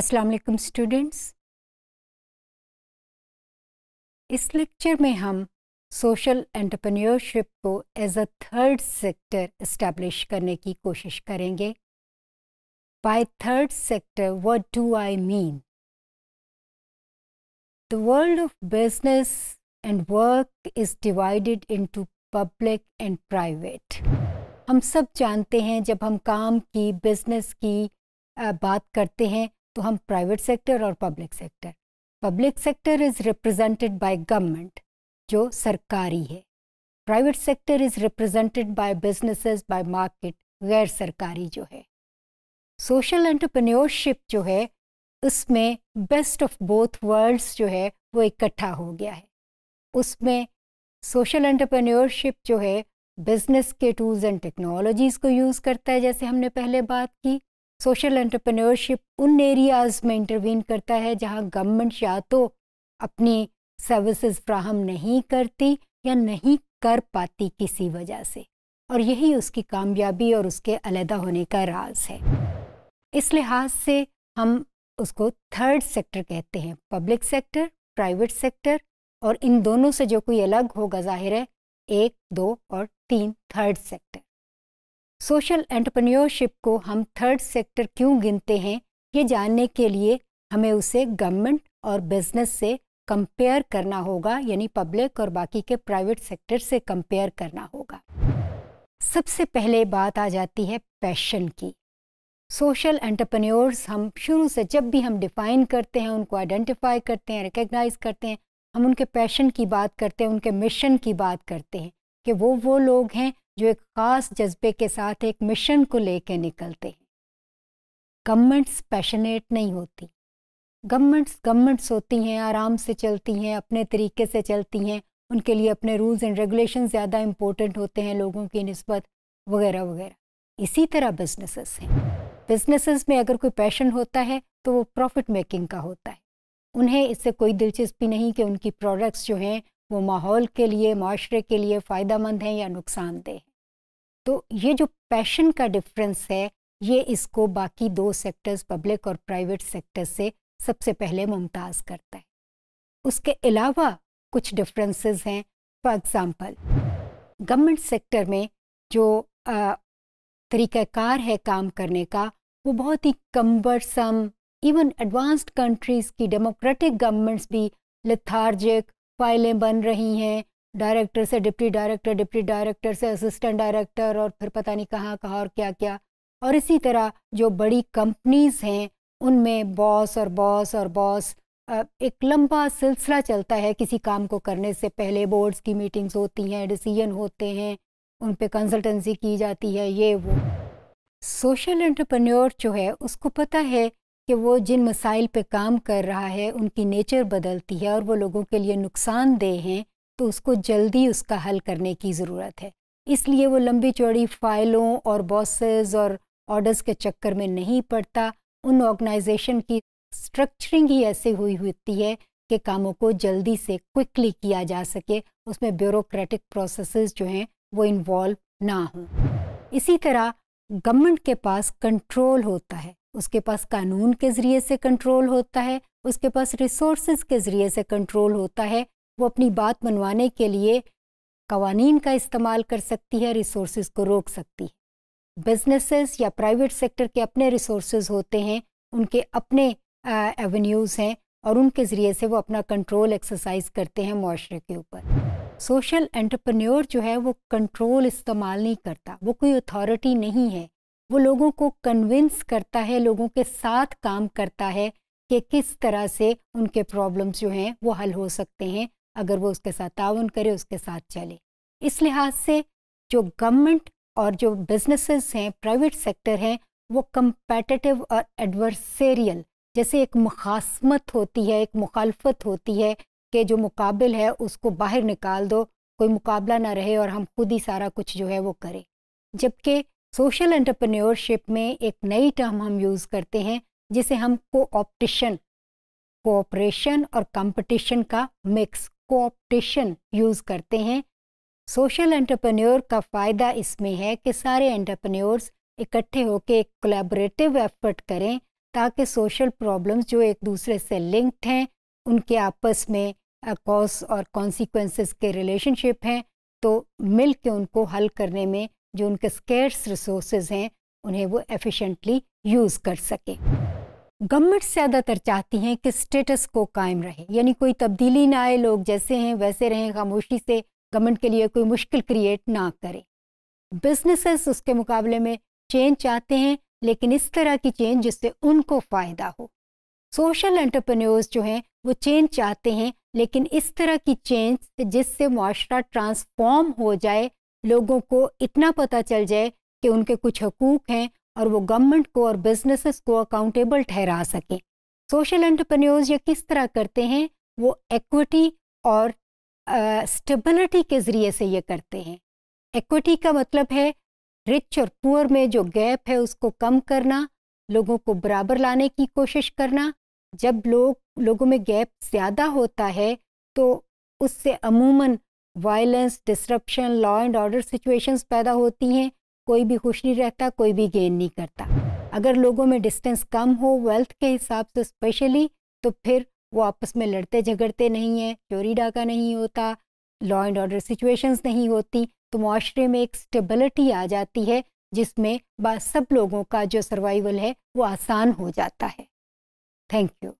अस्सलाम वालेकुम स्टूडेंट्स इस लेक्चर में हम सोशल एंटरप्रेन्योरशिप को as a third sector establish करने की कोशिश करेंगे by third sector what do I mean the world of business and work is divided into public and private हम सब जानते हैं जब हम काम की बिजनेस की बात करते हैं तो हम प्राइवेट सेक्टर और public sector public sector is represented by government जो सरकारी है private sector is represented by businesses by market गैर सरकारी जो है सोशल एंटरप्रेन्योरशिप जो है उसमें बेस्ट ऑफ बोथ वर्ल्ड्स जो है वो इकट्ठा हो गया है उसमें सोशल एंटरप्रेन्योरशिप जो है बिजनेस के टूल्स एंड टेक्नोलॉजीज़ को यूज़ करता है जैसे हमने पहले बात की सोशल एंटरप्रेन्योरशिप उन एरियाज़ में इंटरवीन करता है जहाँ गवर्नमेंट या तो अपनी सर्विसेज फ्राहम नहीं करती या नहीं कर पाती किसी वजह से और यही उसकी कामयाबी और उसके अलहदा होने का राज है इस लिहाज से हम उसको थर्ड सेक्टर कहते हैं पब्लिक सेक्टर प्राइवेट सेक्टर और इन दोनों से जो कोई अलग होगा जाहिर है एक दो और तीन थर्ड सेक्टर सोशल एंटरप्रेन्योरशिप को हम थर्ड सेक्टर क्यों गिनते हैं ये जानने के लिए हमें उसे गवर्नमेंट और बिजनेस से कंपेयर करना होगा यानी पब्लिक और बाकी के प्राइवेट सेक्टर से कंपेयर करना होगा सबसे पहले बात आ जाती है पैशन की सोशल एंटरप्रेन्योर्स हम शुरू से जब भी हम डिफाइन करते हैं उनको आइडेंटिफाई करते हैं रिकग्नाइज करते हैं हम उनके पैशन की बात करते हैं उनके मिशन की बात करते हैं कि वो वो लोग हैं जो एक ख़ास जज्बे के साथ एक मिशन को लेकर निकलते हैं गवर्नमेंट्स पैशनेट नहीं होती गवर्नमेंट्स गवर्नमेंट्स होती हैं आराम से चलती हैं अपने तरीके से चलती हैं उनके लिए अपने रूल्स एंड रेगुलेशन ज़्यादा इम्पोर्टेंट होते हैं लोगों की नस्बत वगैरह वगैरह इसी तरह बिजनेसेस हैं बिजनेसेस में अगर कोई पैशन होता है तो वो प्रॉफिट मेकिंग का होता है उन्हें इससे कोई दिलचस्पी नहीं कि उनकी प्रोडक्ट्स जो हैं वो माहौल के लिए माशरे के लिए फ़ायदा मंद हैं या नुकसानदेह हैं तो ये जो पैशन का डिफरेंस है ये इसको बाकी दो सेक्टर्स पब्लिक और प्राइवेट सेक्टर से सबसे पहले मुमताज़ करता है उसके अलावा कुछ डिफरेंसेस हैं फॉर एग्ज़ाम्पल गवर्नमेंट सेक्टर में जो तरीक़ाकार है काम करने का वो बहुत ही कम्बरसम इवन एडवांस्ड कंट्रीज़ की डेमोक्रेटिक गवर्नमेंट्स भी लथार्जिक फाइलें बन रही हैं डायरेक्टर से डिप्टी डायरेक्टर डिप्टी डायरेक्टर से असिस्टेंट डायरेक्टर और फिर पता नहीं कहाँ कहाँ और क्या क्या और इसी तरह जो बड़ी कंपनीज़ हैं उनमें बॉस और बॉस और बॉस एक लंबा सिलसिला चलता है किसी काम को करने से पहले बोर्ड्स की मीटिंग्स होती हैं डिसीजन होते हैं उन पर कंसल्टेंसी की जाती है ये वो सोशल एंटरप्रेन्योर जो है उसको पता है कि वो जिन मसाइल पे काम कर रहा है उनकी नेचर बदलती है और वो लोगों के लिए नुकसानदेह हैं तो उसको जल्दी उसका हल करने की ज़रूरत है इसलिए वो लंबी चौड़ी फाइलों और बॉसेस और ऑर्डर्स के चक्कर में नहीं पड़ता उन ऑर्गेनाइजेशन की स्ट्रक्चरिंग ही ऐसे हुई होती है कि कामों को जल्दी से क्विकली किया जा सके उसमें ब्यूरोक्रेटिक प्रोसेस जो हैं वो इन्वॉल्व ना हों इसी तरह गवर्नमेंट के पास कंट्रोल होता है उसके पास कानून के ज़रिए से कंट्रोल होता है उसके पास रिसोर्स के ज़रिए से कंट्रोल होता है वो अपनी बात मनवाने के लिए कवानीन का इस्तेमाल कर सकती है रिसोर्स को रोक सकती है बिजनेसेस या प्राइवेट सेक्टर के अपने रिसोर्स होते हैं उनके अपने एवेन्यूज़ हैं और उनके ज़रिए से वो अपना कंट्रोल एक्सरसाइज करते हैं माशरे के ऊपर सोशल एंटरप्रेन्योर जो है वो कंट्रोल इस्तेमाल नहीं करता वो कोई अथॉरिटी नहीं है वो लोगों को कन्विंस करता है लोगों के साथ काम करता है कि किस तरह से उनके प्रॉब्लम्स जो हैं वो हल हो सकते हैं अगर वो उसके साथ ताउन करे उसके साथ चले इस लिहाज से जो गवर्नमेंट और जो बिजनेसेस हैं प्राइवेट सेक्टर हैं वो कंपेटिटिव और एडवर्सेरियल जैसे एक मुखासमत होती है एक मुखालफत होती है कि जो मुकाबल है उसको बाहर निकाल दो कोई मुकाबला ना रहे और हम खुद ही सारा कुछ जो है वो करें जबकि सोशल एंटरप्रेन्योरशिप में एक नई टर्म हम यूज़ करते हैं जिसे हम कोऑप्टिशन कोऑपरेशन और कंपटीशन का मिक्स कोऑप्टेशन यूज़ करते हैं सोशल एंटरप्रेन्योर का फ़ायदा इसमें है कि सारे एंटरप्रेन्योर्स इकट्ठे होकर एक कोलेबरेटिव एफर्ट करें ताकि सोशल प्रॉब्लम्स जो एक दूसरे से लिंक्ड हैं उनके आपस में कॉज और कॉन्सिक्वेंसेस के रिलेशनशिप हैं तो मिल के उनको हल करने में जो उनके स्केर्स रिसोर्स हैं उन्हें वो एफिशिएंटली यूज़ कर सकें गवर्नमेंट ज़्यादातर चाहती हैं कि स्टेटस को कायम रहे यानी कोई तब्दीली ना आए लोग जैसे हैं वैसे रहें खामोशी से गवर्नमेंट के लिए कोई मुश्किल क्रिएट ना करें बिजनेसेस उसके मुकाबले में चेंज चाहते हैं लेकिन इस तरह की चेंज जिससे उनको फ़ायदा हो सोशल एंटरप्रेन्योर्स जो हैं वो चेंज चाहते हैं लेकिन इस तरह की चेंज जिससे माशरा ट्रांसफॉर्म हो जाए लोगों को इतना पता चल जाए कि उनके कुछ हकूक़ हैं और वो गवर्नमेंट को और बिजनेसेस को अकाउंटेबल ठहरा सकें सोशल एंटरप्रेन्योर्स ये किस तरह करते हैं वो एक्विटी और स्टेबिलिटी के ज़रिए से ये करते हैं एक्विटी का मतलब है रिच और पुअर में जो गैप है उसको कम करना लोगों को बराबर लाने की कोशिश करना जब लोग लोगों में गैप ज़्यादा होता है तो उससे अमूमन violence disruption law and order situations पैदा होती हैं कोई भी खुश नहीं रहता कोई भी गेन नहीं करता अगर लोगों में डिस्टेंस कम हो वेल्थ के हिसाब से स्पेशली तो फिर वो आपस में लड़ते झगड़ते नहीं हैं चोरी डाका नहीं होता लॉ एंड ऑर्डर सिचुएशंस नहीं होती तो माशरे में एक स्टेबिलिटी आ जाती है जिसमें सब लोगों का जो सर्वाइवल है वो आसान हो जाता है थैंक यू